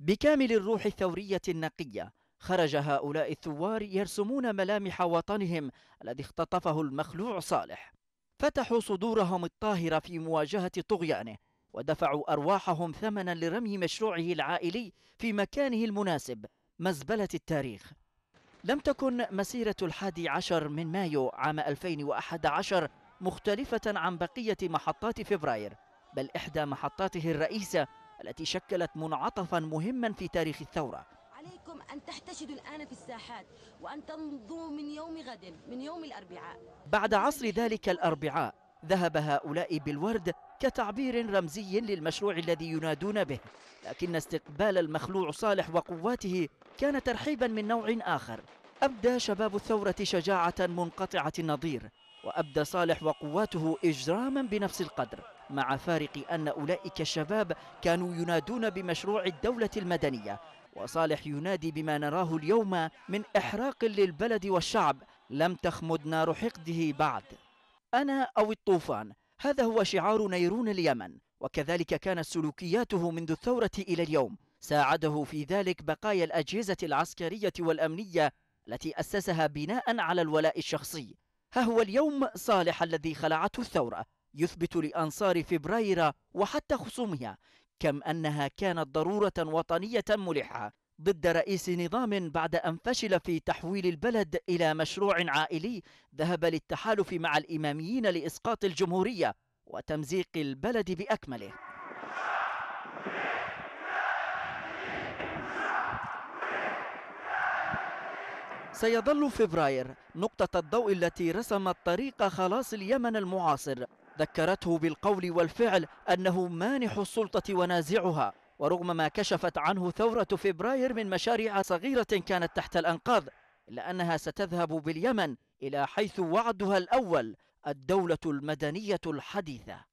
بكامل الروح الثورية النقية خرج هؤلاء الثوار يرسمون ملامح وطنهم الذي اختطفه المخلوع صالح فتحوا صدورهم الطاهرة في مواجهة طغيانه ودفعوا أرواحهم ثمنا لرمي مشروعه العائلي في مكانه المناسب مزبلة التاريخ لم تكن مسيرة الحادي عشر من مايو عام 2011 مختلفة عن بقية محطات فبراير بل إحدى محطاته الرئيسة التي شكلت منعطفا مهما في تاريخ الثورة عليكم أن تحتشدوا الآن في الساحات وأن تمضوا من يوم غد من يوم الأربعاء بعد عصر ذلك الأربعاء ذهب هؤلاء بالورد كتعبير رمزي للمشروع الذي ينادون به لكن استقبال المخلوع صالح وقواته كان ترحيبا من نوع آخر أبدى شباب الثورة شجاعة منقطعة النظير وأبدى صالح وقواته إجراما بنفس القدر مع فارق أن أولئك الشباب كانوا ينادون بمشروع الدولة المدنية وصالح ينادي بما نراه اليوم من إحراق للبلد والشعب لم تخمد نار حقده بعد أنا أو الطوفان هذا هو شعار نيرون اليمن وكذلك كانت سلوكياته منذ الثورة إلى اليوم ساعده في ذلك بقايا الأجهزة العسكرية والأمنية التي أسسها بناء على الولاء الشخصي ها هو اليوم صالح الذي خلعته الثورة يثبت لأنصار فبراير وحتى خصومها كم أنها كانت ضرورة وطنية ملحة ضد رئيس نظام بعد أن فشل في تحويل البلد إلى مشروع عائلي ذهب للتحالف مع الإماميين لإسقاط الجمهورية وتمزيق البلد بأكمله سيظل فبراير نقطة الضوء التي رسمت طريق خلاص اليمن المعاصر ذكرته بالقول والفعل أنه مانح السلطة ونازعها ورغم ما كشفت عنه ثورة فبراير من مشاريع صغيرة كانت تحت الأنقاض إلا أنها ستذهب باليمن إلى حيث وعدها الأول الدولة المدنية الحديثة